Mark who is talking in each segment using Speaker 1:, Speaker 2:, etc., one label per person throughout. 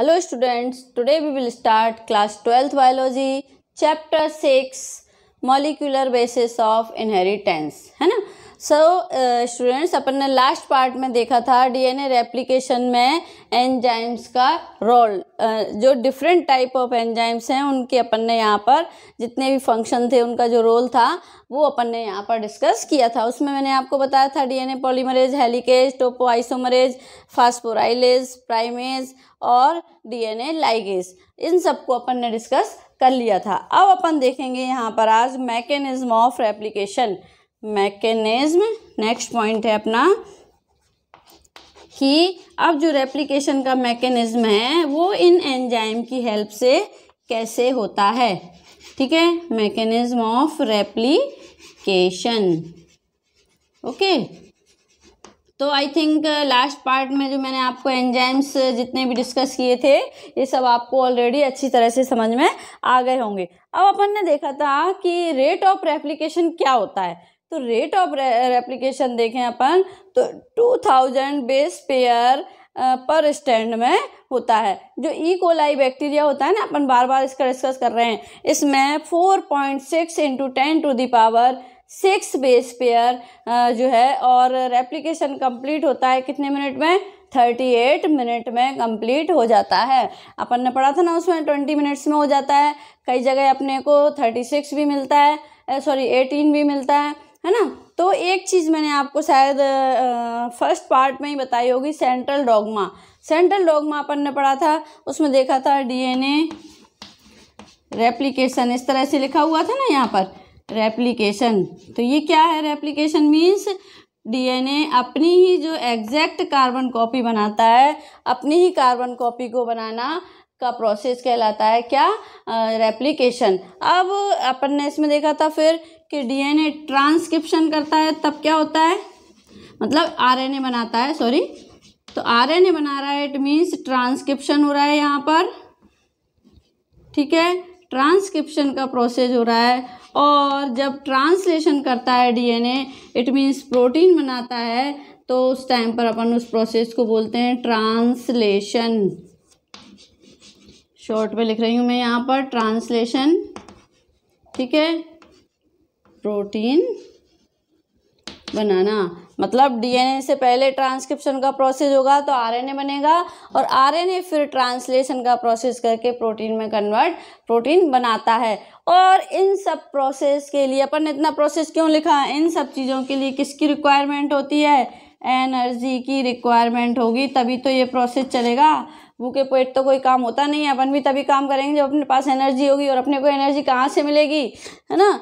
Speaker 1: hello students today we will start class twelfth biology chapter six molecular basis of inheritance है ना so students uh, अपन ने last part में देखा था DNA replication में enzymes का रोल uh, जो डिफरेंट टाइप ऑफ एंजाइम्स हैं उनके अपन ने यहाँ पर जितने भी फंक्शन थे उनका जो रोल था वो अपन ने यहाँ पर डिस्कस किया था उसमें मैंने आपको बताया था DNA polymerase helicase topoisomerase phosphorylase primase और डीएनए लाइगेज इन सबको अपन ने डिस्कस कर लिया था अब अपन देखेंगे यहाँ पर आज mechanism of replication mechanism next point है अपना कि अब जो रेप्लिकेशन का मैकेनिज्म है वो इन एंजाइम की हेल्प से कैसे होता है ठीक है मैकेनिज्म ऑफ रेप्लिकेशन ओके तो I think last uh, part में जो मैंने आपको एंजाइम्स uh, जितने भी डिस्कस किए थे ये सब आपको ऑलरेडी अच्छी तरह से समझ में आ गए होंगे अब अपन ने देखा था कि रेट ऑफ रेप्लिकेशन क्या होता है तो रेट ऑफ रेप्लिकेशन देखें अपन तो टू थाउजेंड बेस पेयर पर स्टैंड में होता है जो ई कोलाई बैक्टीरिया होता है ना अपन बार बार इसका डिस्कस कर रहे हैं इसमें four point six into ten to the power six base pair जो है और रेप्लिकेशन कंप्लीट होता है कितने मिनट में थर्टी एट मिनट में कंप्लीट हो जाता है अपन ने पढ़ा था ना उसमें ट्वेंटी मिनट्स में हो जाता है कई जगह अपने को थर्टी सिक्स भी मिलता है सॉरी एटीन भी मिलता है है ना तो एक चीज़ मैंने आपको शायद फर्स्ट पार्ट में ही बताई होगी सेंट्रल डॉगमा सेंट्रल डॉगमा अपन ने पढ़ा था उसमें देखा था डीएनए रेप्लिकेशन इस तरह से लिखा हुआ था ना यहाँ पर रेप्लिकेशन तो ये क्या है रेप्लिकेशन मीन्स डीएनए अपनी ही जो एग्जैक्ट कार्बन कॉपी बनाता है अपनी ही कार्बन कॉपी को बनाना का प्रोसेस कहलाता है क्या रेप्लिकेशन अब अपन ने इसमें देखा था फिर कि डीएनए ट्रांसक्रिप्शन करता है तब क्या होता है मतलब आरएनए बनाता है सॉरी तो आरएनए बना रहा है इट मींस ट्रांसक्रिप्शन हो रहा है यहाँ पर ठीक है ट्रांसक्रिप्शन का प्रोसेस हो रहा है और जब ट्रांसलेशन करता है डीएनए इट मीन्स प्रोटीन बनाता है तो उस टाइम पर अपन उस प्रोसेस को बोलते हैं ट्रांसलेशन शॉर्ट में लिख रही हूँ मैं यहाँ पर ट्रांसलेशन ठीक है प्रोटीन बनाना मतलब डीएनए से पहले ट्रांसक्रिप्शन का प्रोसेस होगा तो आरएनए बनेगा और आरएनए फिर ट्रांसलेशन का प्रोसेस करके प्रोटीन में कन्वर्ट प्रोटीन बनाता है और इन सब प्रोसेस के लिए अपन ने इतना प्रोसेस क्यों लिखा इन सब चीज़ों के लिए किसकी रिक्वायरमेंट होती है एनर्जी की रिक्वायरमेंट होगी तभी तो ये प्रोसेस चलेगा भूखे पेट तो कोई काम होता नहीं है अपन भी तभी काम करेंगे जब अपने पास एनर्जी होगी और अपने को एनर्जी कहाँ से मिलेगी है ना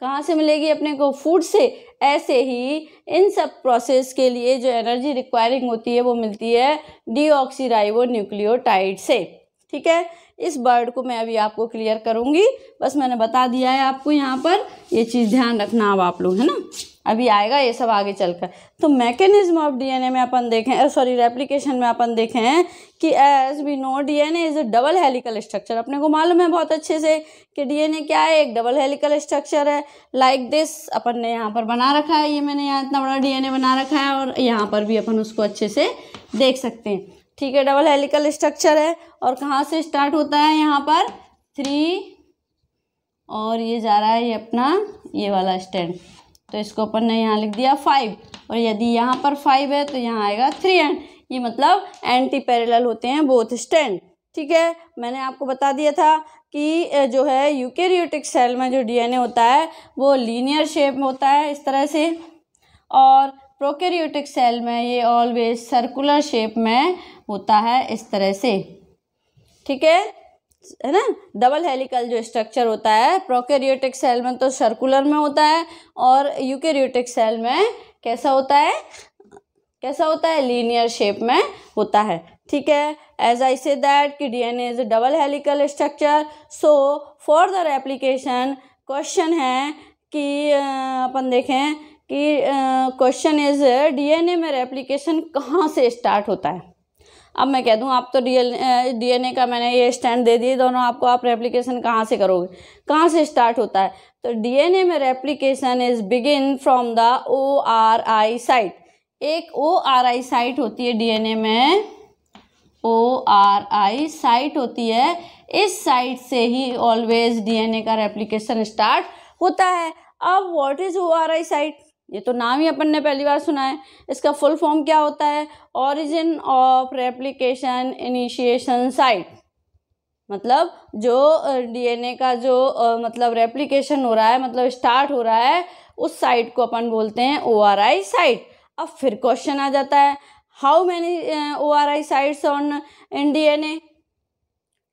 Speaker 1: कहाँ से मिलेगी अपने को फूड से ऐसे ही इन सब प्रोसेस के लिए जो एनर्जी रिक्वायरिंग होती है वो मिलती है ऑक्सीराइवो न्यूक्लियोटाइड से ठीक है इस वर्ड को मैं अभी आपको क्लियर करूँगी बस मैंने बता दिया है आपको यहाँ पर ये चीज़ ध्यान रखना अब आप लोग है ना अभी आएगा ये सब आगे चलकर तो मैकेनिज्म ऑफ डीएनए में अपन देखें सॉरी रेप्लिकेशन में अपन देखें कि as we know DNA is a double helical structure अपने को मालूम है बहुत अच्छे से कि डीएनए क्या है एक डबल हेलिकल स्ट्रक्चर है लाइक like दिस अपन ने यहाँ पर बना रखा है ये मैंने यहाँ इतना बड़ा डी बना रखा है और यहाँ पर भी अपन उसको अच्छे से देख सकते हैं ठीक है डबल हेलिकल स्ट्रक्चर है और कहाँ से स्टार्ट होता है यहाँ पर थ्री और ये जा रहा है ये अपना ये वाला स्टैंड तो इसको अपन ने यहाँ लिख दिया फाइव और यदि यहाँ पर फाइव है तो यहाँ आएगा थ्री एंड ये मतलब एंटी पैरेलल होते हैं बोथ स्टैंड ठीक है मैंने आपको बता दिया था कि जो है यूकेरियोटिक सेल में जो डीएनए होता है वो लीनियर शेप में होता है इस तरह से और प्रोकैरियोटिक सेल में ये ऑलवेज सर्कुलर शेप में होता है इस तरह से ठीक है है ना डबल हेलिकल जो स्ट्रक्चर होता है प्रोकैरियोटिक सेल में तो सर्कुलर में होता है और यूकैरियोटिक सेल में कैसा होता है कैसा होता है लीनियर शेप में होता है ठीक है एज आई से दैट कि D N A is double helical structure so for the application question है कि अपन देखें कि क्वेश्चन इज डीएनए में रेप्लिकेशन कहाँ से स्टार्ट होता है अब मैं कह दूँ आप तो डी डीएनए का मैंने ये स्टैंड दे दिए दोनों आपको आप रेप्लिकेशन कहाँ से करोगे कहाँ से स्टार्ट होता है तो डीएनए में replication is begin from the O R I site एक ओ आर आई साइट होती है डीएनए में ओ आर आई साइट होती है इस साइट से ही ऑलवेज डीएनए का रेप्लिकेशन स्टार्ट होता है अब what is O R I site ये तो नाम ही अपन ने पहली बार सुना है इसका फुल फॉर्म क्या होता है origin of replication initiation site मतलब जो डीएनए का जो मतलब रेप्लिकेशन हो रहा है मतलब स्टार्ट हो रहा है उस साइट को अपन बोलते हैं ओ आर आई साइट अब फिर क्वेश्चन आ जाता है how many O R I sites on in D N A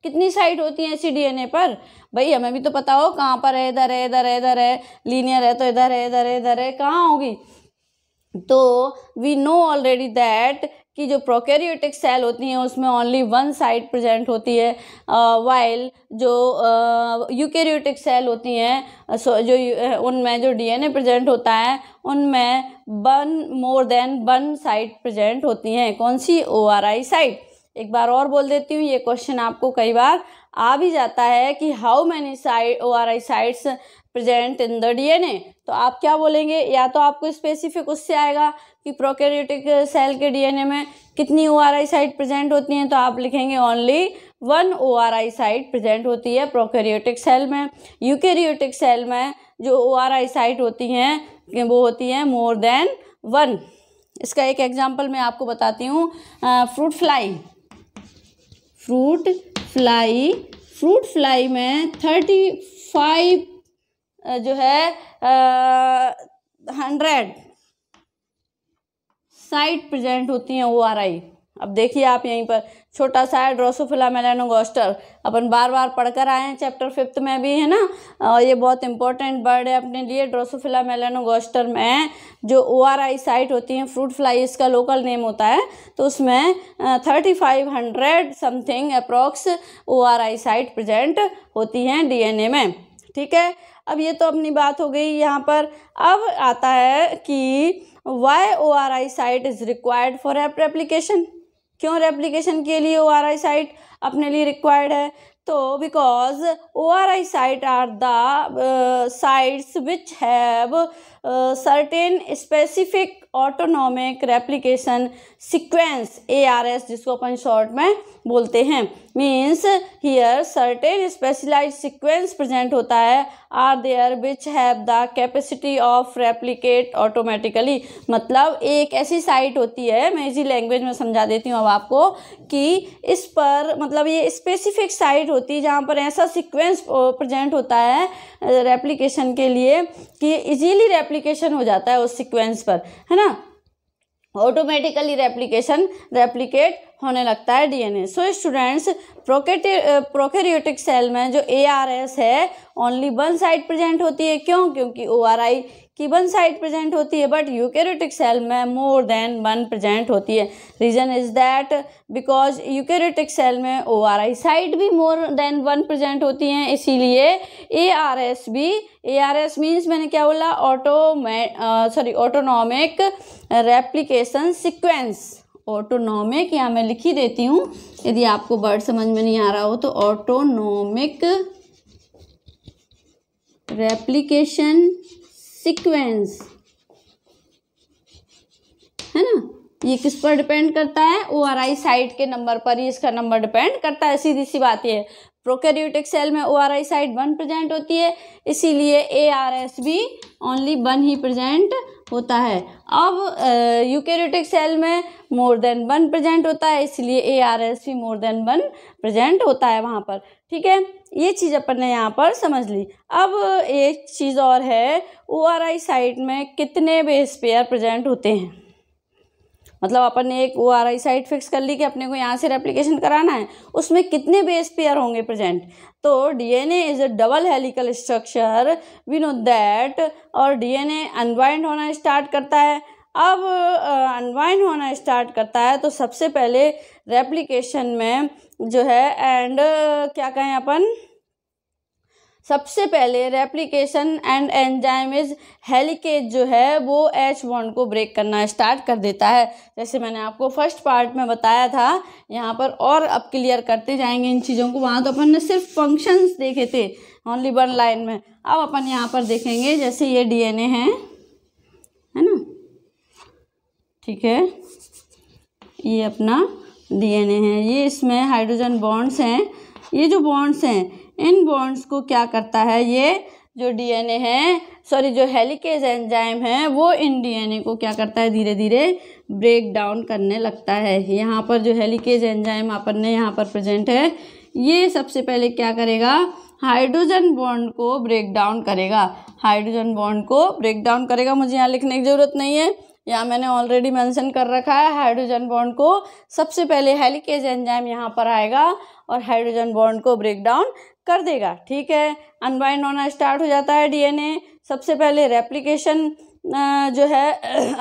Speaker 1: कितनी साइट होती है इसी डीएनए पर भाई हमें भी तो पता हो कहाँ पर है इधर है इधर है इधर है लीनियर है तो इधर है इधर है इधर है कहाँ होगी तो वी नो ऑलरेडी दैट कि जो प्रोकैरियोटिक सेल होती हैं उसमें ओनली वन साइड प्रेजेंट होती है वाइल जो यूकैरियोटिक सेल होती हैं जो उनमें जो डीएनए प्रेजेंट होता है उनमें one more than one site present होती हैं कौन सी ओ आर आई साइड एक बार और बोल देती हूँ ये क्वेश्चन आपको कई बार आ भी जाता है कि how many site O R I sites present in the DNA तो आप क्या बोलेंगे या तो आपको स्पेसिफिक उससे आएगा कि प्रोकेरियोटिक सेल के डीएनए में कितनी O R I site present होती हैं तो आप लिखेंगे only one O R I site present होती है प्रोकेरियोटिक सेल में यूकेरियोटिक सेल में जो ओ आर आई साइट होती हैं वो होती हैं मोर देन वन इसका एक एग्जाम्पल मैं आपको बताती हूँ fruit fly fruit fly fruit fly में थर्टी फाइव जो है हंड्रेड साइट प्रेजेंट होती हैं ओ आर आई अब देखिए आप यहीं पर छोटा सा है ड्रोसोफिला मेलानोगोस्टर अपन बार बार पढ़कर आए हैं चैप्टर फिफ्थ में भी है ना और ये बहुत इंपॉर्टेंट बर्ड है अपने लिए ड्रोसोफिला मेलानोगोस्टर में जो ओ आर आई साइट होती हैं फ्रूट फ्लाई इसका लोकल नेम होता है तो उसमें thirty five hundred something approx O R I site present होती हैं डी एन ए में ठीक है अब ये तो अपनी बात हो गई यहाँ पर अब आता है कि why O R I site is required for application क्यों रेप्लीकेशन के लिए ओ आर आई साइट अपने लिए रिक्वायर्ड है तो because O R I site are the sites which have certain specific autonomic replication sequence A R S जिसको अपन short में बोलते हैं means here certain specialise sequence present होता है are there which have the capacity of replicate automatically मतलब एक ऐसी साइट होती है मैं इसी लैंग्वेज में समझा देती हूँ अब आपको कि इस पर मतलब ये स्पेसिफिक साइट होती है जहाँ पर ऐसा सिक्वेंस प्रजेंट होता है रेप्लीकेशन के लिए कि इजीली रेप रेप्लीकेशन हो जाता है उस सिक्वेंस पर है ना ऑटोमेटिकली रेप्लीकेशन रेप्लीकेट होने लगता है DNA so students prokaryotic cell में जो ए आर एस है ओनली वन साइड प्रेजेंट होती है क्यों क्योंकि ओ आर आई की वन साइड प्रेजेंट होती है बट यूकेरियोटिक सेल में मोर देन वन प्रेजेंट होती है reason is that because eukaryotic cell में ओ आर आई साइड भी मोर देन वन प्रेजेंट होती हैं इसीलिए ए आर एस भी ए आर एस मीन्स मैंने क्या बोला auto sorry autonomic replication sequence autonomic यहाँ मैं लिखी देती हूँ यदि आपको वर्ड समझ में नहीं आ रहा हो तो ऑटोनॉमिक रेप्लीकेशन सीक्वेंस है ना ये किस पर डिपेंड करता है ओ आर आई साइट के नंबर पर ही इसका नंबर डिपेंड करता है सीधी सी बात यह प्रोकैरियोटिक सेल में O R I site one present होती है इसीलिए ए आर एस भी ओनली वन ही प्रेजेंट होता है अब यूकेरियोटिक सेल में मोर देन वन प्रेजेंट होता है इसलिए ए आर एस भी मोर देन वन प्रेजेंट होता है वहाँ पर ठीक है ये चीज़ अपन ने यहाँ पर समझ ली अब एक चीज़ और है ओ आर आई साइट में कितने बेस पेयर प्रेजेंट होते हैं मतलब अपन ने एक O R I site fix कर ली कि अपने को यहाँ से रेप्लीकेशन कराना है उसमें कितने बेस पेयर होंगे प्रेजेंट तो D N A is a double helical structure we know that और डी एन ए अनबाइंड होना स्टार्ट करता है अब अनवाइंड होना स्टार्ट करता है तो सबसे पहले रेप्लिकेशन में जो है एंड क्या कहें अपन सबसे पहले replication and enzyme is helicase जो है वो एच बॉन्ड को ब्रेक करना स्टार्ट कर देता है जैसे मैंने आपको फर्स्ट पार्ट में बताया था यहाँ पर और अब क्लियर करते जाएंगे इन चीज़ों को वहाँ तो अपन ने सिर्फ फंक्शंस देखे थे ओनली वन लाइन में अब अपन यहाँ पर देखेंगे जैसे ये डीएनए है है ना ठीक है ये अपना डीएनए है ये इसमें हाइड्रोजन बॉन्ड्स हैं ये जो बॉन्ड्स हैं इन बॉन्ड्स को क्या करता है ये जो डीएनए है सॉरी जो हेलिकेज एंजाइम है वो इन डीएनए को क्या करता है धीरे धीरे ब्रेक डाउन करने लगता है यहाँ पर जो हेलिकेज एंजाइम अपन ने यहाँ पर प्रेजेंट है ये सबसे पहले क्या करेगा हाइड्रोजन बॉन्ड को ब्रेक डाउन करेगा हाइड्रोजन बॉन्ड को ब्रेक डाउन करेगा मुझे यहाँ लिखने की ज़रूरत नहीं है यहाँ मैंने ऑलरेडी मेंशन कर रखा है हाइड्रोजन बॉन्ड को सबसे पहले हेलिकेज एंजाइम यहाँ पर आएगा और हाइड्रोजन बॉन्ड को ब्रेक डाउन कर देगा ठीक है अनबाइंड होना स्टार्ट हो जाता है डीएनए सबसे पहले रेप्लिकेशन जो है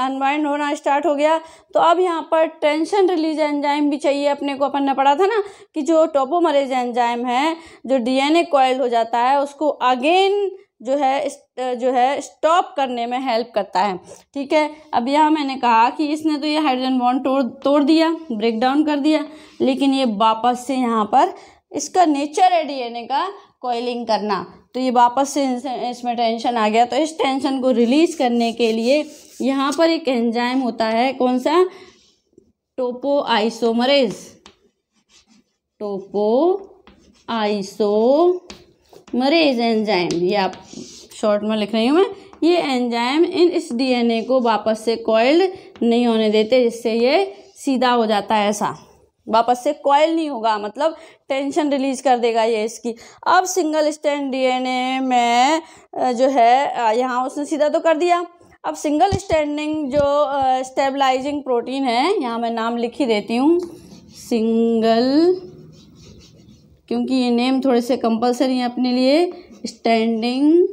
Speaker 1: अनबाइंड होना स्टार्ट हो गया तो अब यहाँ पर टेंशन रिलीज एंजाइम भी चाहिए अपने को अपन ने पढ़ा था ना कि जो टोपोमरेज एंजाइम है जो डीएनए कॉयल हो जाता है उसको अगेन जो है जो है स्टॉप करने में हेल्प करता है ठीक है अब यह मैंने कहा कि इसने तो ये हाइड्रोजन बॉन्ड तोड़ तोड़ दिया ब्रेक डाउन कर दिया लेकिन ये वापस से यहाँ पर इसका नेचर है डीएनए का कोयलिंग करना तो ये वापस से इसमें टेंशन आ गया तो इस टेंशन को रिलीज करने के लिए यहाँ पर एक एंजाइम होता है कौन सा topo isomerase topo iso is enzyme ये आप शॉर्ट में लिख रही हूँ मैं ये एंजाइम इन इस डीएनए को वापस से कॉयल्ड नहीं होने देते जिससे ये सीधा हो जाता है ऐसा वापस से कॉयल नहीं होगा मतलब टेंशन रिलीज कर देगा ये इसकी अब सिंगल स्टैंड डीएनए में जो है यहाँ उसने सीधा तो कर दिया अब सिंगल स्टैंडिंग जो स्टेबलाइजिंग प्रोटीन है यहाँ मैं नाम लिख ही देती हूँ सिंगल क्योंकि ये नेम थोड़े से कंपलसरी हैं अपने लिए स्टैंडिंग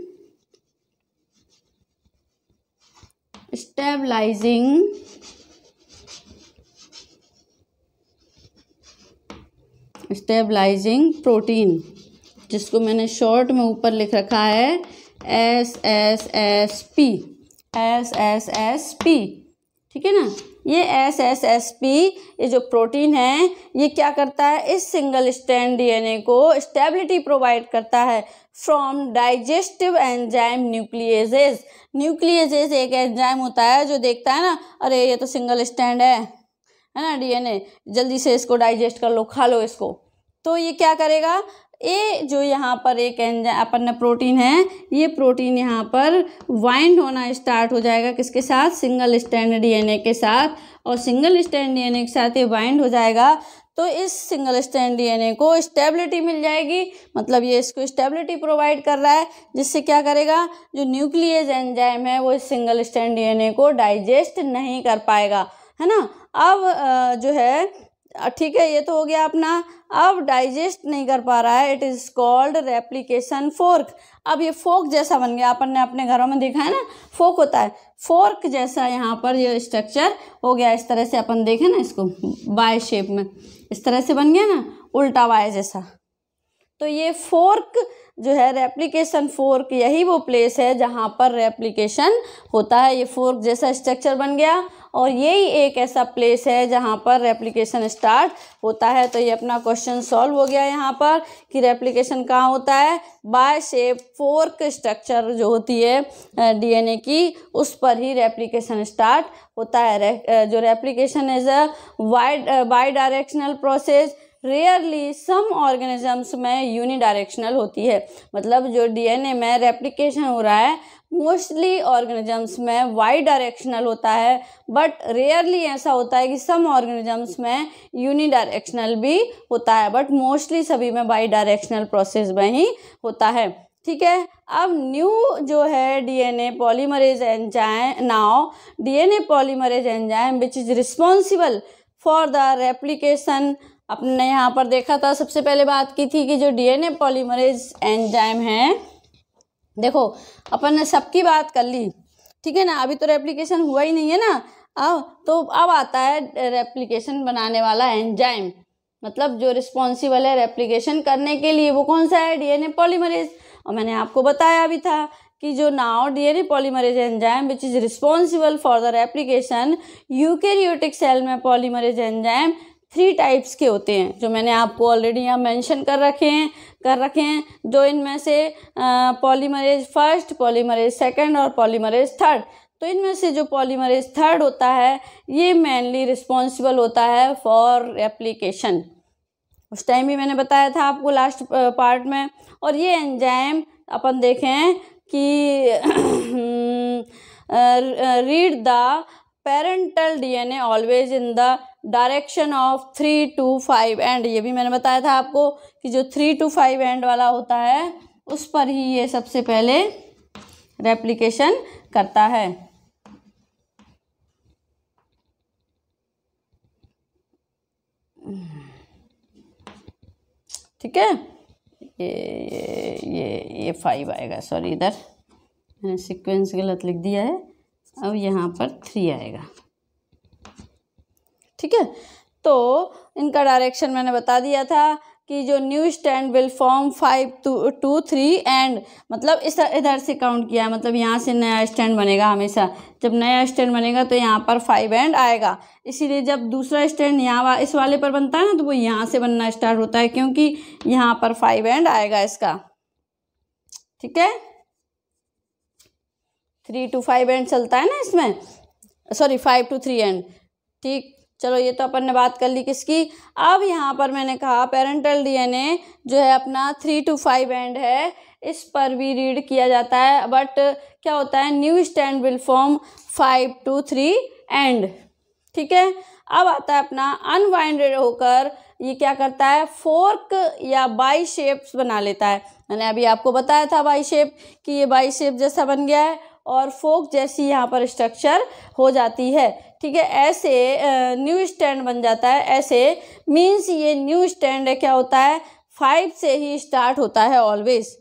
Speaker 1: स्टेबलाइजिंग स्टेबलाइजिंग प्रोटीन जिसको मैंने शॉर्ट में ऊपर लिख रखा है S S S P S S S P ठीक है ना ये एस एस एस पी ये जो प्रोटीन है ये क्या करता है इस सिंगल स्टैंड डीएनए को स्टेबिलिटी प्रोवाइड करता है from digestive enzyme nucleases nucleases एक एंजाइम होता है जो देखता है ना अरे ये तो सिंगल स्टैंड है है ना डीएनए जल्दी से इसको डाइजेस्ट कर लो खा लो इसको तो ये क्या करेगा ए जो यहाँ पर एक एंजा अपन प्रोटीन है ये प्रोटीन यहाँ पर वाइंड होना स्टार्ट हो जाएगा किसके साथ सिंगल स्टैंड डीएनए के साथ और सिंगल स्टैंड डीएनए के साथ ये वाइंड हो जाएगा तो इस सिंगल स्टैंड डीएनए को स्टेबिलिटी मिल जाएगी मतलब ये इसको स्टेबिलिटी प्रोवाइड कर रहा है जिससे क्या करेगा जो न्यूक्लियस एंजाइम है वो इस सिंगल स्टैंड डीएनए को डाइजेस्ट नहीं कर पाएगा है ना अब जो है ठीक है ये तो हो गया अपना अब डाइजेस्ट नहीं कर पा रहा है it is called replication fork अब ये फोर्क जैसा बन गया अपन ने अपने घरों में देखा है ना फोर्क होता है फोर्क जैसा यहाँ पर ये स्ट्रक्चर हो गया इस तरह से अपन देखें ना इसको बाय शेप में इस तरह से बन गया ना उल्टा वाय जैसा तो ये फोर्क जो है रेप्लीकेशन फोर्क यही वो प्लेस है जहाँ पर रेप्लीकेशन होता है ये फोर्क जैसा स्ट्रक्चर बन गया और यही एक ऐसा प्लेस है जहाँ पर रेप्लिकेशन स्टार्ट होता है तो ये अपना क्वेश्चन सॉल्व हो गया यहाँ पर कि रेप्लिकेशन कहाँ होता है बाय शेप फोर्क स्ट्रक्चर जो होती है डीएनए की उस पर ही रेप्लिकेशन स्टार्ट होता है जो replication is a wide bidirectional process rarely some organisms में यूनिडायरेक्शनल होती है मतलब जो डीएनए में रेप्लिकेशन हो रहा है मोस्टली ऑर्गेनिजम्स में वाई डायरेक्शनल होता है बट रेयरली ऐसा होता है कि सम ऑर्गेनिजम्स में यूनी डायरेक्शनल भी होता है बट मोस्टली सभी में वाई डायरेक्शनल प्रोसेस में ही होता है ठीक है अब न्यू जो है DNA polymerase enzyme now DNA polymerase enzyme which is responsible for the replication अपने यहाँ पर देखा था सबसे पहले बात की थी कि जो डीएनए पॉलीमरेज एंजाइम है देखो अपन ने सबकी बात कर ली ठीक है ना अभी तो रेप्लीकेशन हुआ ही नहीं है ना अब तो अब आता है रेप्लीकेशन बनाने वाला एंजाइम मतलब जो रिस्पॉन्सिबल है रेप्लीकेशन करने के लिए वो कौन सा है डीएनए पॉलीमरेज और मैंने आपको बताया भी था कि जो now DNA polymerase enzyme which is responsible for the replication eukaryotic cell में पॉलीमरेज एंजाइम थ्री टाइप्स के होते हैं जो मैंने आपको ऑलरेडी यहाँ मेंशन कर रखे हैं कर रखे हैं जो इनमें से पॉलीमरेज फर्स्ट पॉलीमरेज सेकंड और पॉलीमरेज थर्ड तो इनमें से जो पॉलीमरेज थर्ड होता है ये मेनली रिस्पॉन्सिबल होता है फॉर एप्लीकेशन उस टाइम भी मैंने बताया था आपको लास्ट पार्ट में और ये एंजाइम अपन देखें कि read the parental DNA always in the direction of three to five end ये भी मैंने बताया था आपको कि जो थ्री टू फाइव एंड वाला होता है उस पर ही ये सबसे पहले रेप्लिकेशन करता है ठीक है ये ये ये ये फाइव आएगा सॉरी इधर मैंने सीक्वेंस गलत लिख दिया है अब यहाँ पर थ्री आएगा ठीक है तो इनका डायरेक्शन मैंने बता दिया था कि जो new stand will form five to to three end मतलब इस इधर से काउंट किया मतलब यहाँ से नया स्टैंड बनेगा हमेशा जब नया स्टैंड बनेगा तो यहाँ पर फाइव एंड आएगा इसीलिए जब दूसरा स्टैंड यहाँ वा, इस वाले पर बनता है ना तो वो यहाँ से बनना स्टार्ट होता है क्योंकि यहाँ पर फाइव एंड आएगा इसका ठीक है थ्री टू फाइव एंड चलता है ना इसमें sorry five to three end ठीक चलो ये तो अपन ने बात कर ली किसकी अब यहाँ पर मैंने कहा पेरेंटल डीएनए जो है अपना थ्री टू फाइव एंड है इस पर भी रीड किया जाता है बट क्या होता है new stand will form five to three end ठीक है अब आता है अपना अनवाइंडेड होकर ये क्या करता है फोर्क या बाई शेप्स बना लेता है मैंने अभी आपको बताया था बाई शेप कि ये बाई शेप जैसा बन गया है और फोक जैसी यहाँ पर स्ट्रक्चर हो जाती है ठीक है ऐसे न्यू स्टैंड बन जाता है ऐसे मीन्स ये न्यू स्टैंड क्या होता है फाइव से ही स्टार्ट होता है ऑलवेज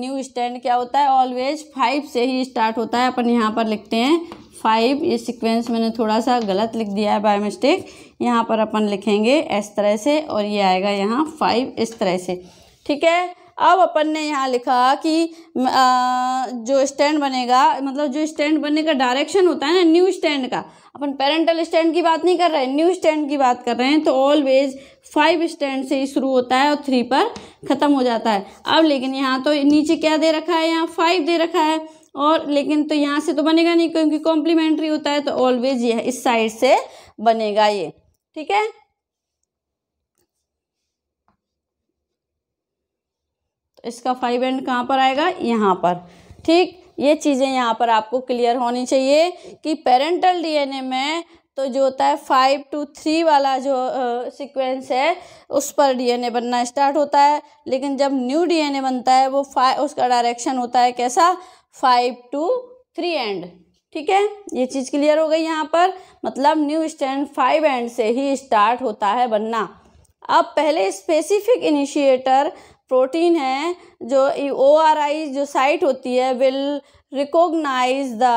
Speaker 1: न्यू स्टैंड क्या होता है ऑलवेज फाइव से ही स्टार्ट होता है अपन यहाँ पर लिखते हैं फाइव ये सिक्वेंस मैंने थोड़ा सा गलत लिख दिया है बाय मिस्टेक यहाँ पर अपन लिखेंगे इस तरह से और ये आएगा यहाँ फाइव इस तरह से ठीक है अब अपन ने यहाँ लिखा कि जो स्टैंड बनेगा मतलब जो स्टैंड बनने का डायरेक्शन होता है ना न्यू स्टैंड का अपन पेरेंटल स्टैंड की बात नहीं कर रहे हैं न्यू स्टैंड की बात कर रहे हैं तो ऑलवेज फाइव स्टैंड से ही शुरू होता है और थ्री पर ख़त्म हो जाता है अब लेकिन यहाँ तो नीचे क्या दे रखा है यहाँ फाइव दे रखा है और लेकिन तो यहाँ से तो बनेगा नहीं क्योंकि कॉम्प्लीमेंट्री होता है तो ऑलवेज यह इस साइड से बनेगा ये ठीक है तो इसका फाइव एंड कहाँ पर आएगा यहाँ पर ठीक ये चीज़ें यहाँ पर आपको क्लियर होनी चाहिए कि पेरेंटल डीएनए में तो जो होता है फाइव टू थ्री वाला जो सीक्वेंस है उस पर डीएनए बनना स्टार्ट होता है लेकिन जब न्यू डीएनए बनता है वो फाइव उसका डायरेक्शन होता है कैसा फाइव टू थ्री एंड ठीक है ये चीज़ क्लियर हो गई यहाँ पर मतलब न्यू स्टैंड फाइव एंड से ही स्टार्ट होता है बनना अब पहले स्पेसिफिक इनिशिएटर प्रोटीन है जो ओ आर आई जो साइट होती है will recognise the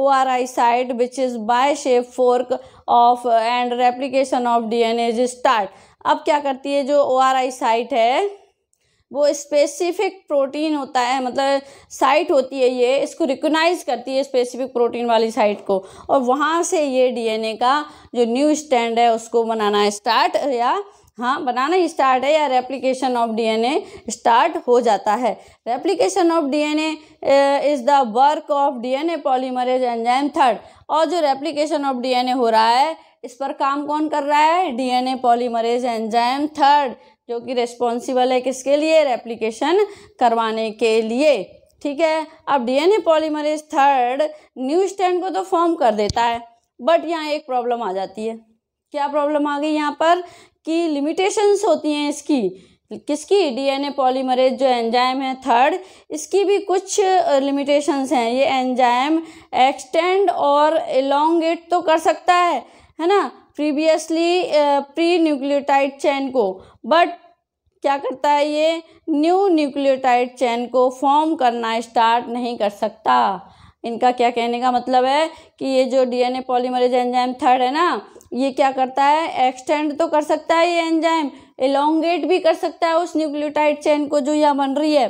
Speaker 1: O R I site which is by shape fork of and replication of D N as start अब क्या करती है जो ओ आर आई साइट है वो स्पेसिफिक प्रोटीन होता है मतलब साइट होती है ये इसको रिकोगनाइज करती है स्पेसिफिक प्रोटीन वाली साइट को और वहाँ से ये डी एन ए का जो न्यू स्टैंड है उसको बनाना स्टार्ट या हाँ बनाना स्टार्ट है या रेप्लीकेशन ऑफ डीएनए स्टार्ट हो जाता है replication of DNA is the work of DNA polymerase enzyme third और जो रेप्लीकेशन ऑफ डीएनए हो रहा है इस पर काम कौन कर रहा है डीएनए पॉलीमरेज एंजाइम थर्ड जो कि रिस्पॉन्सिबल है किसके लिए रेप्लीकेशन करवाने के लिए ठीक है अब DNA polymerase third new stand को तो फॉर्म कर देता है बट यहाँ एक प्रॉब्लम आ जाती है क्या प्रॉब्लम आ गई यहाँ पर कि लिमिटेशंस होती हैं इसकी किसकी डीएनए पॉलीमरेज जो एंजाइम है थर्ड इसकी भी कुछ लिमिटेशंस हैं ये एंजाइम एक्सटेंड और एलोंगेट तो कर सकता है है ना प्रीवियसली प्री न्यूक्लियोटाइड चैन को बट क्या करता है ये न्यू न्यूक्लियोटाइड चैन को फॉर्म करना स्टार्ट नहीं कर सकता इनका क्या कहने का मतलब है कि ये जो डीएनए पॉलीमरेज एंजाइम थर्ड है ना ये क्या करता है एक्सटेंड तो कर सकता है ये एंजाइम एलोंगेट भी कर सकता है उस न्यूक्लियोटाइड चैन को जो यहाँ बन रही है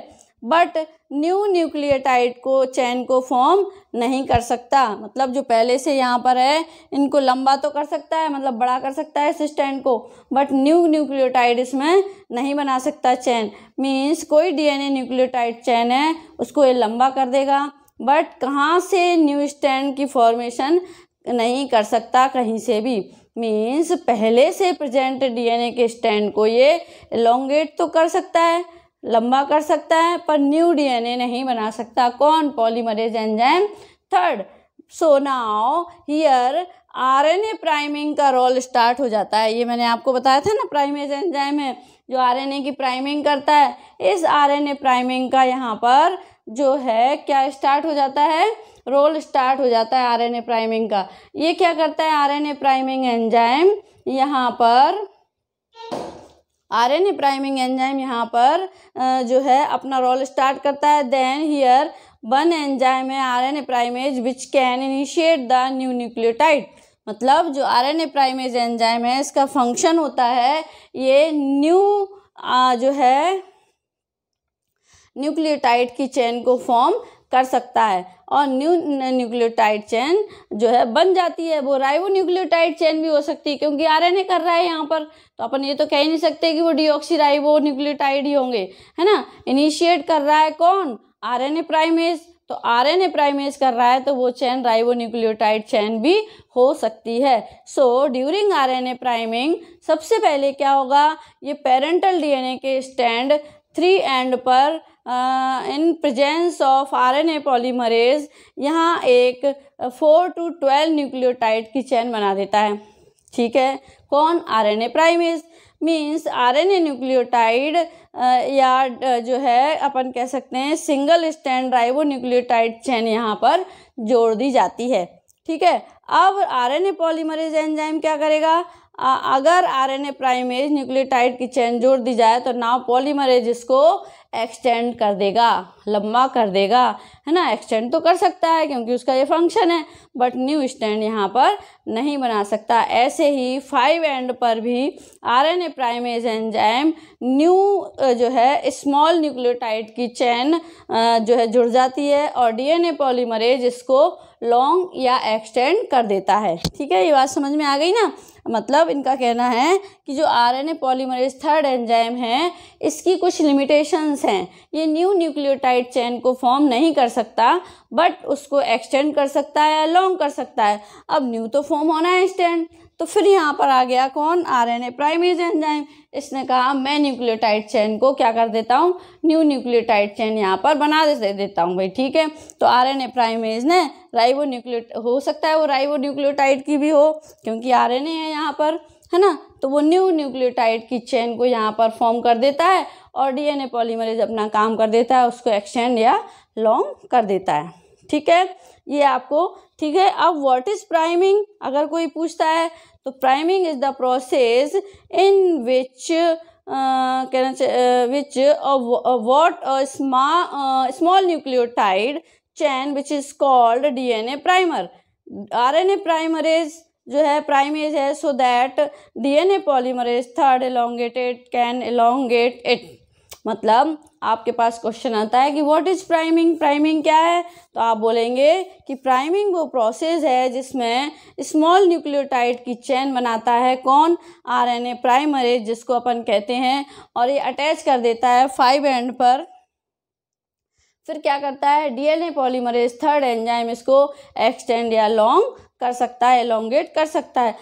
Speaker 1: बट न्यू न्यूक्लियोटाइड को चैन को फॉर्म नहीं कर सकता मतलब जो पहले से यहाँ पर है इनको लंबा तो कर सकता है मतलब बड़ा कर सकता है सिस्टेंट को बट न्यू न्यूक्लियोटाइड इसमें नहीं बना सकता चैन मीन्स कोई डीएनए न्यूक्लियोटाइड चैन है उसको ये लंबा कर देगा बट कहाँ से न्यू स्टैंड की फॉर्मेशन नहीं कर सकता कहीं से भी मीन्स पहले से प्रेजेंट डीएनए के स्टैंड को ये एलोंगेट तो कर सकता है लंबा कर सकता है पर न्यू डीएनए नहीं बना सकता कौन polymerase enzyme third so now here RNA priming का रोल स्टार्ट हो जाता है ये मैंने आपको बताया था ना प्राइमेज एंजाइम है जो आरएनए की प्राइमिंग करता है इस आरएनए प्राइमिंग का यहाँ पर जो है क्या स्टार्ट हो जाता है रोल स्टार्ट हो जाता है आरएनए प्राइमिंग का ये क्या करता है आरएनए प्राइमिंग एंजाइम यहाँ पर आरएनए प्राइमिंग एंजाइम यहाँ पर जो है अपना रोल स्टार्ट करता है देन हियर वन एंजाइम है RNA primase which can initiate the new nucleotide मतलब जो आरएनए प्राइमेज एंजाइम है इसका फंक्शन होता है ये न्यू जो है न्यूक्लियोटाइड की चेन को फॉर्म कर सकता है और न्यू न्यूक्लियोटाइड चैन जो है बन जाती है वो राइवो न्यूक्लियोटाइड चैन भी हो सकती है क्योंकि आर एन ए कर रहा है यहाँ पर तो अपन ये तो कह ही नहीं सकते कि वो ऑक्सी राइवो न्यूक्लियोटाइड ही होंगे है ना इनिशिएट कर रहा है कौन आर एन ए प्राइमेज तो आर एन ए प्राइमेज कर रहा है तो वो चैन न्यूक्लियोटाइड चैन भी हो सकती है so during R N A priming सबसे पहले क्या होगा ये पेरेंटल ए के स्टैंड थ्री एंड पर in presence of RNA polymerase यहाँ एक फोर टू ट्वेल्व न्यूक्लियोटाइड की चैन बना देता है ठीक है कौन RNA primase means RNA nucleotide या uh, जो है अपन कह सकते हैं सिंगल स्टैंड ड्राइवो न्यूक्लियोटाइड चैन यहाँ पर जोड़ दी जाती है ठीक है अब आरएनए पॉलीमरेज एंजाइम क्या करेगा अगर आरएनए प्राइमेज न्यूक्लियोटाइड की चैन जोड़ दी जाए तो नाव पॉलीमरेज इसको एक्सटेंड कर देगा लंबा कर देगा है ना एक्सटेंड तो कर सकता है क्योंकि उसका ये फंक्शन है बट न्यू स्टैंड यहाँ पर नहीं बना सकता ऐसे ही फाइव एंड पर भी आरएनए प्राइमेज एंजाइम न्यू जो है स्मॉल न्यूक्लियोटाइड की चैन जो है जुड़ जाती है और डीएनए पॉलीमरेज इसको लॉन्ग या एक्सटेंड कर देता है ठीक है ये बात समझ में आ गई ना मतलब इनका कहना है कि जो आरएनए पॉलीमरेज थर्ड एंजाइम है इसकी कुछ लिमिटेशंस हैं ये न्यू न्यूक्लियोटाइड चेन को फॉर्म नहीं कर सकता बट उसको एक्सटेंड कर सकता है या लॉन्ग कर सकता है अब न्यू तो फॉर्म होना है एक्सटेंड तो फिर यहाँ पर आ गया कौन R N A primase enzyme इसने कहा मैं न्यूक्लियोटाइड चेन को क्या कर देता हूँ न्यू न्यूक्लियोटाइड चैन यहाँ पर बना दे देता हूँ भाई ठीक है तो आर एन ए प्राइमेज ने राइबो न्यूक्लियोट हो सकता है वो राइबो न्यूक्लियोटाइड की भी हो क्योंकि आर एन ए है यहाँ पर है ना तो वो न्यू न्यूक्लियोटाइड की चेन को यहाँ पर फॉर्म कर देता है और डीएनए पॉलीमरेज अपना काम कर देता है उसको एक्सटेंड या लॉन्ग कर देता है ठीक है ये आपको ठीक है अब व्हाट इज़ प्राइमिंग अगर कोई पूछता है तो priming is the process in which कहना चाहिए which what small nucleotide chain which is called DNA primer RNA primerase जो है प्राइमेज है so that DNA polymerase third elongated can elongate it मतलब आपके पास क्वेश्चन आता है कि व्हाट इज़ प्राइमिंग प्राइमिंग क्या है तो आप बोलेंगे कि प्राइमिंग वो प्रोसेस है जिसमें स्मॉल न्यूक्लियोटाइड की चेन बनाता है कौन आरएनए प्राइमरेज जिसको अपन कहते हैं और ये अटैच कर देता है फाइव एंड पर फिर क्या करता है डीएनए पॉलीमरेज थर्ड एंजाइम इसको एक्सटेंड या लॉन्ग कर सकता है एलोंगेट कर सकता है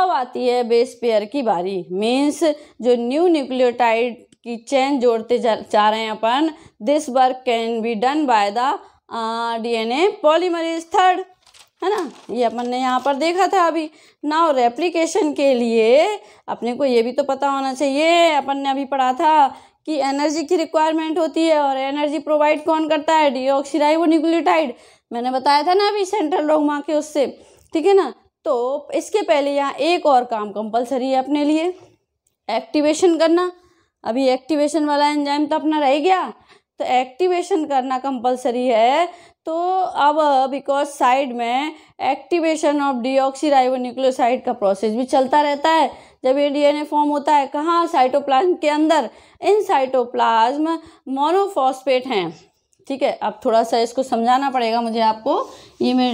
Speaker 1: अब आती है बेस पेयर की बारी मीन्स जो न्यू न्यूक्लियोटाइड की चेन जोड़ते जा रहे हैं अपन this work can be done by the DNA polymerase third है ना ये अपन ने यहाँ पर देखा था अभी नाउ रेप्लिकेशन के लिए अपने को ये भी तो पता होना चाहिए अपन ने अभी पढ़ा था कि एनर्जी की रिक्वायरमेंट होती है और एनर्जी प्रोवाइड कौन करता है डीऑक्सीराइबो न्यूक्लियोटाइड मैंने बताया था ना अभी सेंट्रल रोगमा के उससे ठीक है ना तो इसके पहले यहाँ एक और काम कंपलसरी है अपने लिए एक्टिवेशन करना अभी एक्टिवेशन वाला एंजाइम तो अपना रह गया तो एक्टिवेशन करना कंपलसरी है तो अब बिकॉज साइड में एक्टिवेशन ऑफ डीऑक्सीराइबो का प्रोसेस भी चलता रहता है जब ये डीएनए फॉर्म होता है कहाँ साइटोप्लाज्म के अंदर इन साइटोप्लाज्म मोनोफॉस्फेट हैं ठीक है अब थोड़ा सा इसको समझाना पड़ेगा मुझे आपको ये मैं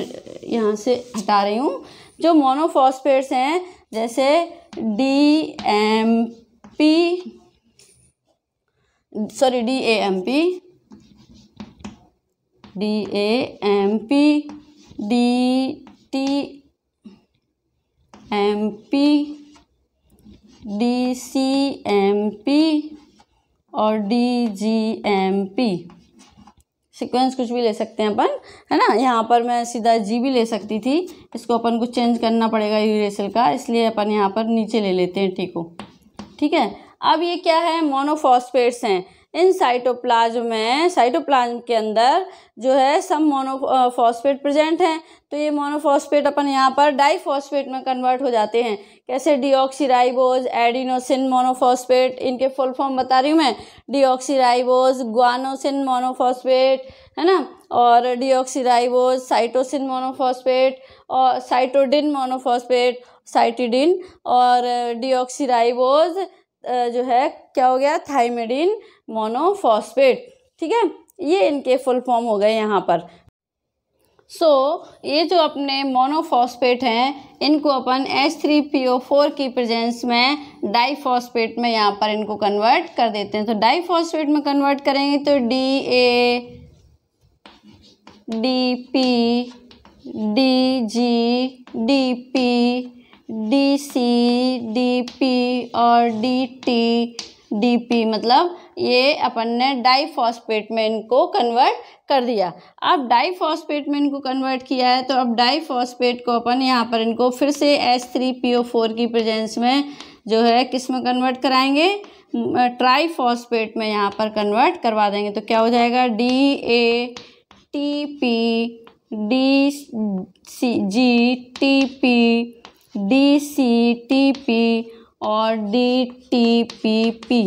Speaker 1: यहाँ से हटा रही हूँ जो मोनोफॉस्फेट्स हैं जैसे D M P sorry D A M P D A M P D T M P D C M P और D G M P sequence कुछ भी ले सकते हैं अपन है ना यहाँ पर मैं सीधा जी भी ले सकती थी इसको अपन को चेंज करना पड़ेगा यूरेसल का इसलिए अपन यहाँ पर नीचे ले लेते हैं टी को ठीक है अब ये क्या है मोनोफॉस्फेट्स हैं इन साइटोप्लाज्म में साइटोप्लाज्म के अंदर जो है सब मोनोफॉस्फेट प्रेजेंट हैं तो ये मोनोफॉस्फेट अपन यहाँ पर डाईफॉस्फेट में कन्वर्ट हो जाते हैं कैसे डीऑक्सीराइबोज एडिनोसिन मोनोफॉस्फेट इनके फुल फॉर्म बता रही हूँ मैं डीऑक्सीराइबोज ग्वानोसिन मोनोफॉस्फेट है ना और डीऑक्सीराइबोज साइटोसिन मोनोफॉस्फेट और साइटोडिन मोनोफॉस्फेट साइटिडिन और डीऑक्सीराइबोज जो है क्या हो गया थाइमेडिन मोनोफॉस्फेट ठीक है ये इनके फुल फॉर्म हो गए यहाँ पर सो so, ये जो अपने मोनोफॉस्फेट हैं इनको अपन H3PO4 की प्रेजेंस में डाईफॉस्फेट में यहाँ पर इनको कन्वर्ट कर देते हैं तो डाईफॉस्फेट में कन्वर्ट करेंगे तो D A D P D G D P D C D P और डी टी डी पी मतलब ये अपन ने डाईफॉस्पेट में इनको कन्वर्ट कर दिया अब डाईफॉस्पेट में इनको कन्वर्ट किया है तो अब डाईफॉस्पेट को अपन यहाँ पर इनको फिर से S three P O four की प्रेजेंस में जो है किस में कन्वर्ट कराएंगे ट्राईफॉस्पेट में यहाँ पर कन्वर्ट करवा देंगे तो क्या हो जाएगा D A T P D C G T P D C T P और डी टी पी पी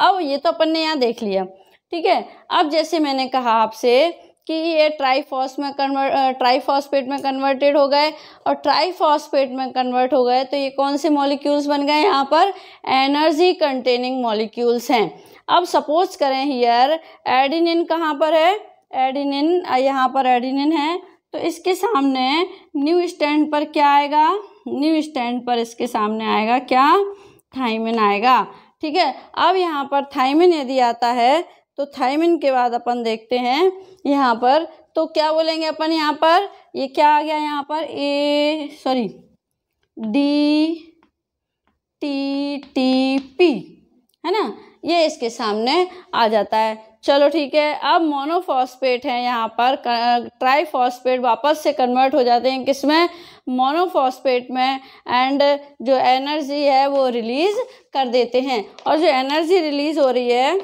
Speaker 1: अब ये तो अपन ने यहाँ देख लिया ठीक है अब जैसे मैंने कहा आपसे कि ये ट्राईफॉस में कन्वर्ट ट्राईफॉस्फेट में कन्वर्टेड हो गए और ट्राईफॉस्फेट में कन्वर्ट हो गए तो ये कौन से मॉलिक्यूल्स बन गए यहाँ पर एनर्जी कंटेनिंग मॉलिक्यूल्स हैं अब सपोज करें हियर एडिनिन कहाँ पर है एडिनिन यहाँ पर एडिनिन है तो इसके सामने न्यू स्टैंड पर क्या आएगा न्यू स्टैंड पर इसके सामने आएगा क्या थाइमिन आएगा ठीक है अब यहाँ पर थाइमिन यदि आता है तो थाइमिन के बाद अपन देखते हैं यहाँ पर तो क्या बोलेंगे अपन यहाँ पर ये क्या आ गया यहाँ पर A sorry D T T P है ना ये इसके सामने आ जाता है चलो ठीक है अब मोनोफॉस्फेट है यहाँ पर ट्राईफॉस्फेट वापस से कन्वर्ट हो जाते हैं किसमें मोनोफॉस्फेट में एंड जो एनर्जी है वो रिलीज़ कर देते हैं और जो एनर्जी रिलीज़ हो रही है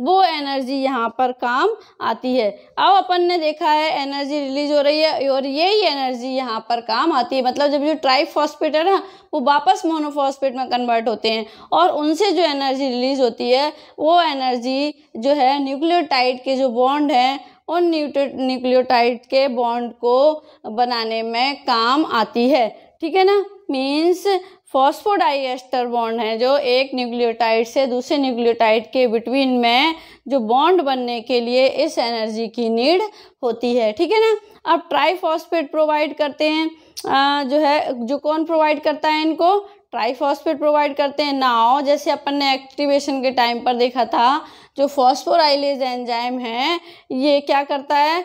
Speaker 1: वो एनर्जी यहाँ पर काम आती है अब अपन ने देखा है एनर्जी रिलीज हो रही है और यही एनर्जी यहाँ पर काम आती है मतलब जब जो ट्राइफॉस्पेट है ना वो वापस मोनोफॉस्पिट में कन्वर्ट होते हैं और उनसे जो एनर्जी रिलीज होती है वो एनर्जी जो है न्यूक्लियोटाइड के जो बॉन्ड हैं उन न्यूक्लियोटाइड के बॉन्ड को बनाने में काम आती है ठीक है ना मीन्स फॉस्फोडाइएस्टर बॉन्ड है जो एक न्यूक्लियोटाइड से दूसरे न्यूक्लियोटाइड के बिटवीन में जो बॉन्ड बनने के लिए इस एनर्जी की नीड होती है ठीक है ना अब ट्राईफॉस्फेट प्रोवाइड करते हैं आ, जो है जो कौन प्रोवाइड करता है इनको ट्राईफॉस्फेट प्रोवाइड करते हैं नाव जैसे अपन ने एक्टिवेशन के टाइम पर देखा था जो फॉस्फोराइलेज एंजाइम है ये क्या करता है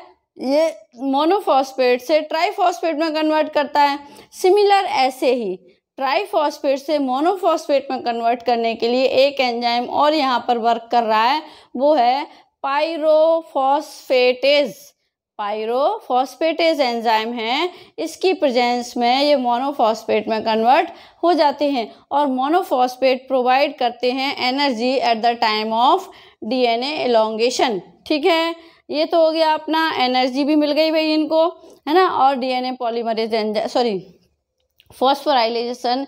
Speaker 1: ये मोनोफॉस्फेट से ट्राईफॉस्फेट में कन्वर्ट करता है सिमिलर ऐसे ही ट्राईफॉस्फेट से मोनोफॉस्फेट में कन्वर्ट करने के लिए एक एंजाइम और यहाँ पर वर्क कर रहा है वो है पायरोफॉस्फेटेज पायरोफॉस्फेटेज एंजाइम है इसकी प्रेजेंस में ये मोनोफॉस्फेट में कन्वर्ट हो जाते हैं और मोनोफॉस्फेट प्रोवाइड करते हैं energy at the time of DNA elongation ठीक है ये तो हो गया अपना एनर्जी भी मिल गई भाई इनको है ना और DNA polymerase enzyme sorry phosphorylation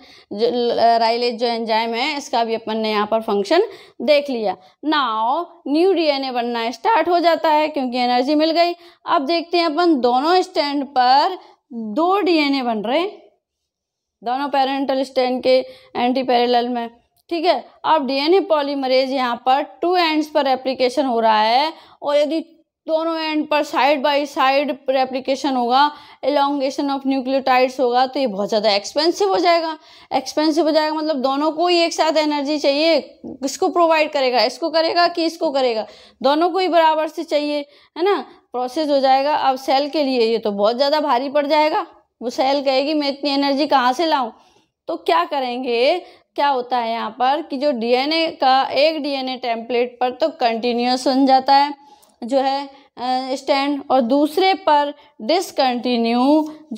Speaker 1: राइलेज जो एंजाइम है इसका भी अपन ने यहाँ पर फंक्शन देख लिया नाव न्यू डीएनए बनना स्टार्ट हो जाता है क्योंकि एनर्जी मिल गई अब देखते हैं अपन दोनों स्टैंड पर दो डीएनए बन रहे दोनों पेरेंटल स्टैंड के एंटी पैरेलल में ठीक है अब डीएनए पॉलीमरेज यहाँ पर टू एंड्स पर एप्लीकेशन हो रहा है और यदि दोनों एंड पर साइड बाय साइड रेप्लिकेशन होगा एलोंगेशन ऑफ न्यूक्लियोटाइड्स होगा तो ये बहुत ज़्यादा एक्सपेंसिव हो जाएगा एक्सपेंसिव हो जाएगा मतलब दोनों को ही एक साथ एनर्जी चाहिए किसको प्रोवाइड करेगा इसको करेगा कि इसको करेगा दोनों को ही बराबर से चाहिए है ना प्रोसेस हो जाएगा अब सेल के लिए ये तो बहुत ज़्यादा भारी पड़ जाएगा वो सेल कहेगी मैं इतनी एनर्जी कहाँ से लाऊँ तो क्या करेंगे क्या होता है यहाँ पर कि जो डी का एक डी टेम्पलेट पर तो कंटिन्यूस बन जाता है जो है स्टैंड और दूसरे पर डिसकंटिन्यू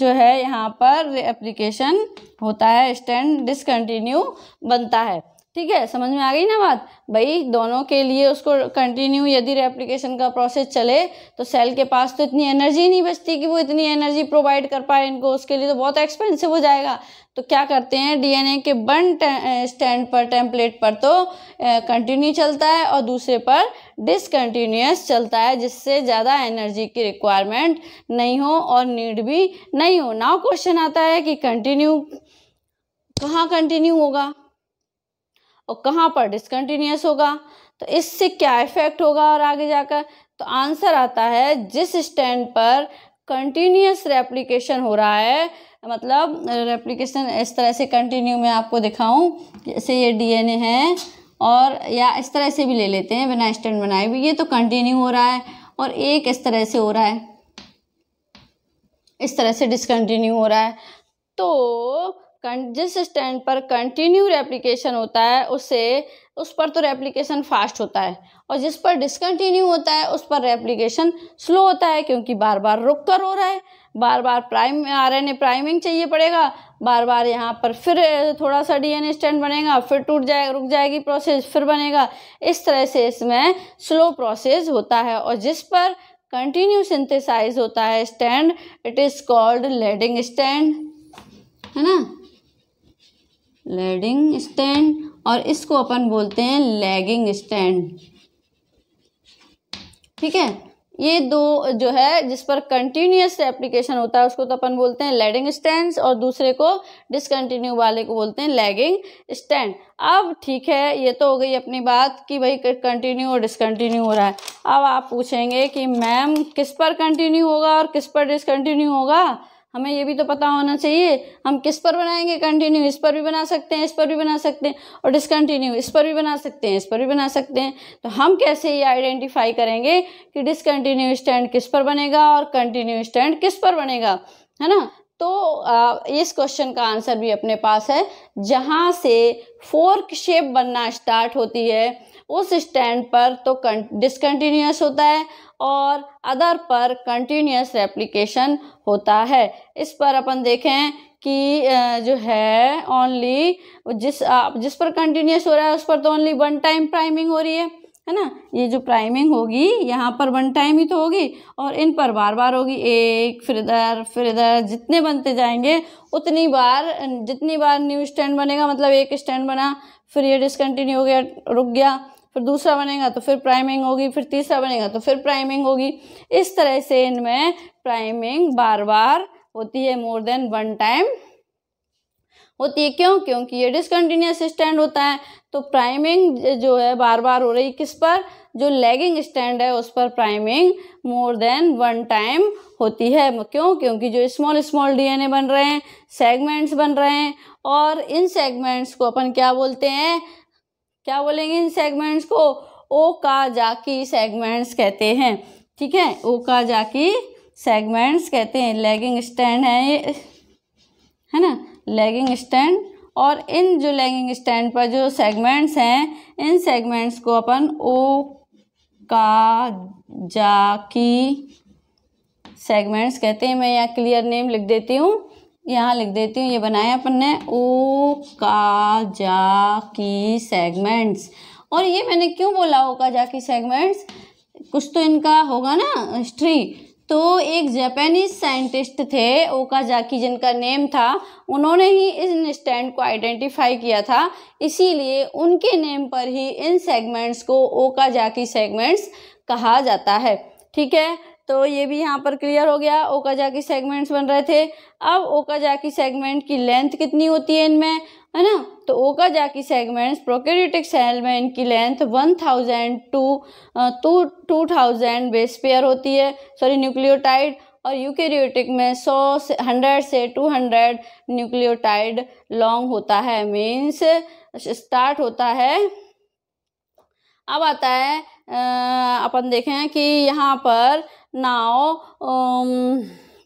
Speaker 1: जो है यहाँ पर एप्लीकेशन होता है स्टैंड डिसकंटिन्यू बनता है ठीक है समझ में आ गई ना बात भाई दोनों के लिए उसको कंटिन्यू यदि रेप्लिकेशन का प्रोसेस चले तो सेल के पास तो इतनी एनर्जी नहीं बचती कि वो इतनी एनर्जी प्रोवाइड कर पाए इनको उसके लिए तो बहुत एक्सपेंसिव हो जाएगा तो क्या करते हैं डीएनए के बन स्टैंड पर टेम्पलेट पर तो कंटिन्यू चलता है और दूसरे पर डिसकंटिन्यूस चलता है जिससे ज़्यादा एनर्जी की रिक्वायरमेंट नहीं हो और नीड भी नहीं हो नाव क्वेश्चन आता है कि कंटिन्यू कहाँ कंटिन्यू होगा और कहाँ पर डिसकन्टीन्यूस होगा तो इससे क्या इफेक्ट होगा और आगे जाकर तो आंसर आता है जिस स्टैंड पर कंटिन्यूस रेप्लिकेशन हो रहा है मतलब रेप्लिकेशन इस तरह से कंटिन्यू मैं आपको दिखाऊं जैसे ये डीएनए है और या इस तरह से भी ले लेते हैं बिना स्टैंड बनाए भी ये तो कंटिन्यू हो रहा है और एक इस तरह से हो रहा है इस तरह से डिसकंटिन्यू हो रहा है तो जिस स्टैंड पर कंटिन्यू रेप्लिकेशन होता है उसे उस पर तो रेप्लिकेशन फास्ट होता है और जिस पर डिसकंटिन्यू होता है उस पर रेप्लिकेशन स्लो होता है क्योंकि बार बार रुक कर हो रहा है बार बार prime R N A priming चाहिए पड़ेगा बार बार यहाँ पर फिर थोड़ा सा डी एन ए स्टैंड बनेगा फिर टूट जाए रुक जाएगी प्रोसेस फिर बनेगा इस तरह से इसमें स्लो प्रोसेस होता है और जिस पर कंटिन्यू सिंथेसाइज होता है strand it is called leading strand है ना लेडिंग स्टैंड और इसको अपन बोलते हैं लेगिंग स्टैंड ठीक है ये दो जो है जिस पर कंटिन्यूस एप्लीकेशन होता है उसको तो अपन बोलते हैं लेडिंग स्टैंड और दूसरे को डिसकंटिन्यू वाले को बोलते हैं लैगिंग स्टैंड अब ठीक है ये तो हो गई अपनी बात कि भाई कंटिन्यू और डिसकंटिन्यू हो रहा है अब आप पूछेंगे कि मैम किस पर कंटिन्यू होगा और किस पर डिसकंटिन्यू होगा हमें ये भी तो पता होना चाहिए हम किस पर बनाएंगे कंटिन्यू इस पर भी बना सकते हैं इस पर भी बना सकते हैं और डिसकंटिन्यू इस पर भी बना सकते हैं इस पर भी बना सकते हैं तो हम कैसे ये आइडेंटिफाई करेंगे कि डिसकंटिन्यू स्टैंड किस पर बनेगा और कंटिन्यू स्टैंड किस पर बनेगा है ना तो आ, इस क्वेश्चन का आंसर भी अपने पास है जहाँ से फोर्क शेप बनना स्टार्ट होती है उस स्टैंड पर तो डिसकंटिन्यूस होता है और अदर पर कंटिन्यूस एप्लीकेशन होता है इस पर अपन देखें कि जो है ओनली जिस आप जिस पर कंटिन्यूस हो रहा है उस पर तो ओनली वन टाइम प्राइमिंग हो रही है है ना ये जो प्राइमिंग होगी यहाँ पर वन टाइम ही तो होगी और इन पर बार बार होगी एक फिर इधर फिर इधर जितने बनते जाएंगे उतनी बार जितनी बार न्यू स्टैंड बनेगा मतलब एक स्टैंड बना फिर ये डिसकंटिन्यू हो गया रुक गया फिर दूसरा बनेगा तो फिर प्राइमिंग होगी फिर तीसरा बनेगा तो फिर प्राइमिंग होगी इस तरह से इनमें प्राइमिंग बार बार होती है मोर देन वन टाइम होती है क्यों क्योंकि ये डिसकंटिन्यूस स्टैंड होता है तो प्राइमिंग जो है बार बार हो रही किस पर जो लैगिंग स्टैंड है उस पर priming more than one time होती है क्यों क्योंकि जो स्मॉल स्मॉल डीएनए बन रहे हैं सेगमेंट्स बन रहे हैं और इन सेगमेंट्स को अपन क्या बोलते हैं क्या बोलेंगे इन सेगमेंट्स को ओ का जाकी सेगमेंट्स कहते हैं ठीक है ओ का जाकी सेगमेंट्स कहते हैं लेगिंग स्टैंड है ये है ना लेगिंग स्टैंड और इन जो लेगिंग स्टैंड पर जो सेगमेंट्स हैं इन सेगमेंट्स को अपन ओ का जाकी सेगमेंट्स कहते हैं मैं यहाँ क्लियर नेम लिख देती हूँ यहाँ लिख देती हूँ ये बनाया अपन ने ओ का जा की सेगमेंट्स और ये मैंने क्यों बोला ओ का जा की सेगमेंट्स कुछ तो इनका होगा ना हिस्ट्री तो एक जापानीज साइंटिस्ट थे ओकाजाकी जिनका नेम था उन्होंने ही इस स्टैंड को आइडेंटिफाई किया था इसीलिए उनके नेम पर ही इन सेगमेंट्स को ओकाजाकी सेगमेंट्स कहा जाता है ठीक है तो ये भी यहाँ पर क्लियर हो गया की सेगमेंट्स बन रहे थे अब की सेगमेंट की लेंथ कितनी होती है इनमें है ना तो की सेगमेंट्स प्रोकेरियोटिक सेल में इनकी length one thousand two two two thousand base pair होती है सॉरी न्यूक्लियोटाइड और यूकेरियोटिक में सौ से हंड्रेड से टू हंड्रेड न्यूक्लियोटाइड लॉन्ग होता है मीन्स स्टार्ट होता है अब आता है अपन देखें कि यहाँ पर नाओ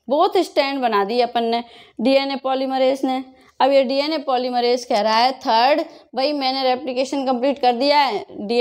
Speaker 1: बहुत स्टैंड बना दी अपन ने डीएनए पॉलीमरेज ने अब ये डीएनए पॉलीमरेज कह रहा है थर्ड भाई मैंने रेप्लिकेशन कंप्लीट कर दिया है डी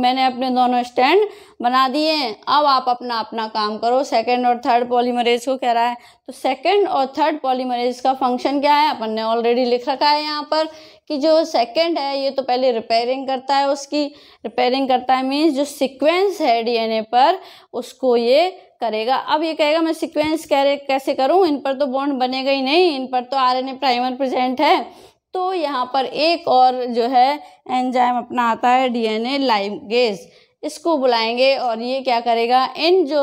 Speaker 1: मैंने अपने दोनों स्टैंड बना दिए हैं अब आप अपना अपना काम करो सेकंड और थर्ड पॉलीमरेज को कह रहा है तो सेकंड और थर्ड पॉलीमरेज का फंक्शन क्या है अपन ने ऑलरेडी लिख रखा है यहाँ पर कि जो सेकंड है ये तो पहले रिपेयरिंग करता है उसकी रिपेयरिंग करता है मीन्स जो सीक्वेंस है डीएनए पर उसको ये करेगा अब ये कहेगा मैं सीक्वेंस कैसे करूँ इन पर तो बॉन्ड बनेगा ही नहीं इन पर तो आरएनए प्राइमर प्रेजेंट है तो यहाँ पर एक और जो है एंजाइम अपना आता है डीएनए लाइगेज इसको बुलाएंगे और ये क्या करेगा इन जो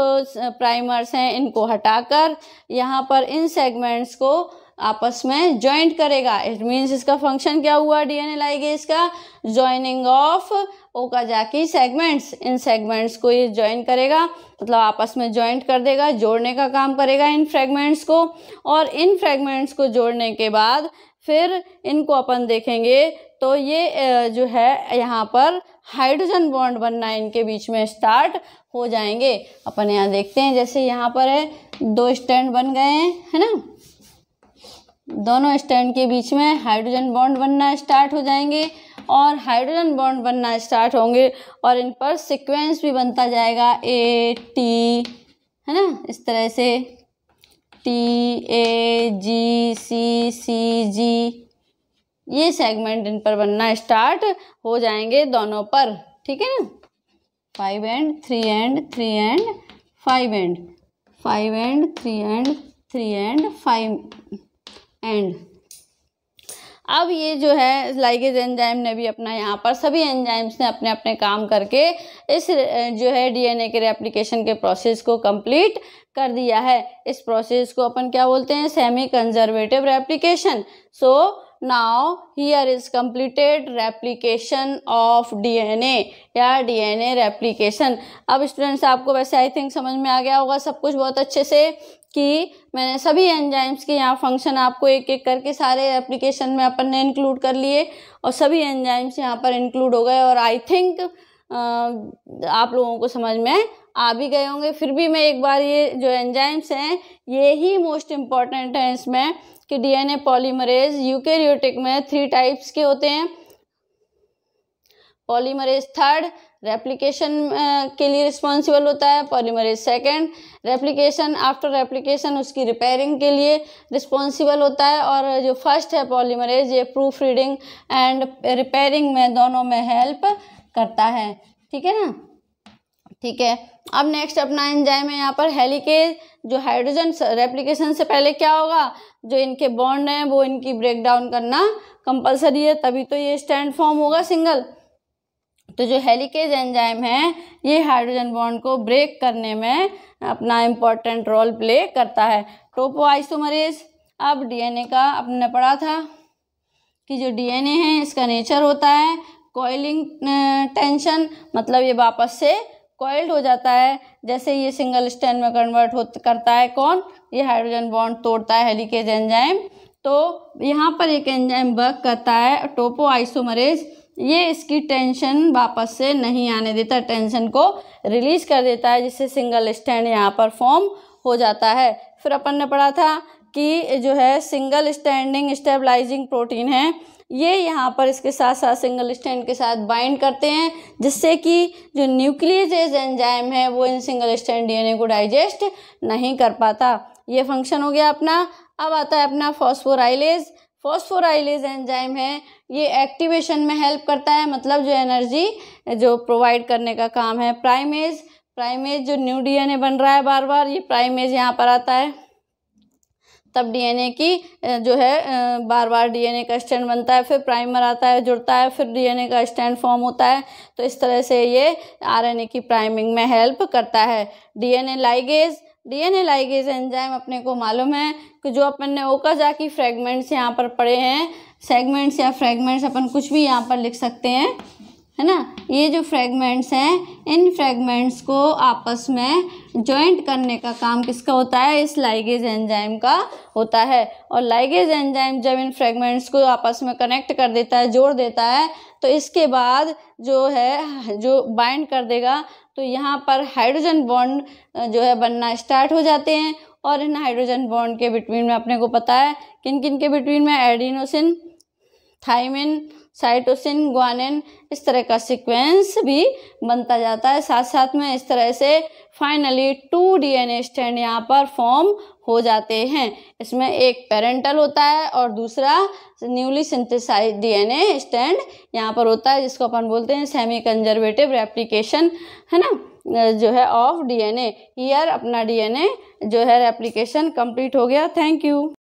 Speaker 1: प्राइमर्स हैं इनको हटाकर यहाँ पर इन सेगमेंट्स को आपस में ज्वाइंट करेगा इट मीन्स इसका फंक्शन क्या हुआ डीएनए लाइगेज इसका ज्वाइनिंग ऑफ ओकाजाकी सेगमेंट्स इन सेगमेंट्स को ये ज्वाइन करेगा मतलब आपस में ज्वाइंट कर देगा जोड़ने का काम करेगा इन फ्रेगमेंट्स को और इन फ्रेगमेंट्स को जोड़ने के बाद फिर इनको अपन देखेंगे तो ये जो है यहाँ पर हाइड्रोजन बॉन्ड बनना इनके बीच में स्टार्ट हो जाएंगे अपन यहाँ देखते हैं जैसे यहाँ पर है दो स्टैंड बन गए हैं है ना दोनों स्टैंड के बीच में हाइड्रोजन बॉन्ड बनना स्टार्ट हो जाएंगे और हाइड्रोजन बॉन्ड बनना स्टार्ट होंगे और इन पर सीक्वेंस भी बनता जाएगा ए टी है ना इस तरह से टी ए जी सी सी जी ये सेगमेंट इन पर बनना स्टार्ट हो जाएंगे दोनों पर ठीक है ना five end three end three end five end five end three end three end five end अब ये जो है लाइगेज एंजाइम ने भी अपना यहाँ पर सभी एंजाइम्स ने अपने अपने काम करके इस जो है डीएनए के रेप्लिकेशन के प्रोसेस को कंप्लीट कर दिया है इस प्रोसेस को अपन क्या बोलते हैं semi conservative replication so now here is completed replication of A या ए रेप्लीकेशन अब स्टूडेंट्स आपको वैसे आई थिंक समझ में आ गया होगा सब कुछ बहुत अच्छे से कि मैंने सभी एंजाइम्स के यहाँ फंक्शन आपको एक एक करके सारे एप्लीकेशन में अपन ने इंक्लूड कर लिए और सभी एंजाइम्स यहाँ पर इंक्लूड हो गए और आई थिंक आप लोगों को समझ में आ भी गए होंगे फिर भी मैं एक बार ये जो एंजाइम्स हैं ये ही मोस्ट इम्पॉर्टेंट हैं इसमें कि डीएनए पॉलीमरेज यूकेरियोटिक में थ्री टाइप्स के होते हैं पॉलीमरेज थर्ड रेप्लिकेशन के लिए रिस्पॉन्सिबल होता है polymerase second replication after replication उसकी रिपेयरिंग के लिए रिस्पॉन्सिबल होता है और जो फर्स्ट है पॉलीमरेज ये प्रूफ रीडिंग एंड रिपेयरिंग में दोनों में हेल्प करता है ठीक है ना ठीक है अब नेक्स्ट अपना एंजाइम है यहाँ पर हेलिकेज जो हाइड्रोजन रेप्लिकेशन से पहले क्या होगा जो इनके बॉन्ड हैं वो इनकी ब्रेक डाउन करना कंपलसरी है तभी तो ये स्टैंड फॉर्म होगा सिंगल तो जो हेलिकेज एंजाइम है ये हाइड्रोजन बॉन्ड को ब्रेक करने में अपना इम्पोर्टेंट रोल प्ले करता है टोपो तो आइसोमरेज अब डीएनए का अपने पढ़ा था कि जो डीएनए है इसका नेचर होता है कोयलिंग टेंशन मतलब ये वापस से कॉइल्ड हो जाता है जैसे ये सिंगल स्टैंड में कन्वर्ट हो करता है कौन ये हाइड्रोजन बॉन्ड तोड़ता है हेलिकेज एंजाइम तो यहाँ पर एक एंजाइम वर्क करता है टोपो आइसोमरेज ये इसकी टेंशन वापस से नहीं आने देता टेंशन को रिलीज कर देता है जिससे सिंगल स्टैंड यहाँ पर फॉर्म हो जाता है फिर अपन ने पढ़ा था कि जो है सिंगल स्टैंडिंग स्टेबलाइजिंग प्रोटीन है ये यहाँ पर इसके साथ साथ सिंगल स्टैंड के साथ बाइंड करते हैं जिससे कि जो न्यूक्लियस एंजाइम है वो इन सिंगल स्टैंड डीएनए को डाइजेस्ट नहीं कर पाता ये फंक्शन हो गया अपना अब आता है अपना फॉस्फोराइलेज फॉस्फोराइलेज एंजाइम है ये एक्टिवेशन में हेल्प करता है मतलब जो एनर्जी जो प्रोवाइड करने का काम है प्राइमेज प्राइमेज जो न्यू डी बन रहा है बार बार ये प्राइमेज यहाँ पर आता है तब डीएनए की जो है बार बार डीएनए का स्टैंड बनता है फिर प्राइमर आता है जुड़ता है फिर डीएनए का स्टैंड फॉर्म होता है तो इस तरह से ये आरएनए की प्राइमिंग में हेल्प करता है DNA ligase DNA ligase enzyme अपने को मालूम है कि जो अपन ने ओकाजा की फ्रेगमेंट्स यहाँ पर पड़े हैं सेगमेंट्स या फ्रेगमेंट्स अपन कुछ भी यहाँ पर लिख सकते हैं है ना ये जो फ्रेगमेंट्स हैं इन फ्रेगमेंट्स को आपस में जॉइंट करने का काम किसका होता है इस लाइगेज एंजाइम का होता है और लाइगेज एंजाइम जब इन फ्रेगमेंट्स को आपस में कनेक्ट कर देता है जोड़ देता है तो इसके बाद जो है जो बाइंड कर देगा तो यहाँ पर हाइड्रोजन बॉन्ड जो है बनना स्टार्ट हो जाते हैं और इन हाइड्रोजन बॉन्ड के बिटवीन में अपने को पता है किन किन के बिटवीन में एडिनोसिन थाइमिन साइटोसिन ग्वानिन इस तरह का सीक्वेंस भी बनता जाता है साथ साथ में इस तरह से फाइनली टू डीएनए स्टैंड यहाँ पर फॉर्म हो जाते हैं इसमें एक पेरेंटल होता है और दूसरा न्यूली सिंथेसाइज डीएनए स्टैंड यहाँ पर होता है जिसको अपन बोलते हैं सेमी कंजर्वेटिव रेप्लीकेशन है ना जो है ऑफ डीएनए एन अपना डीएनए जो है रेप्लीकेशन कंप्लीट हो गया थैंक यू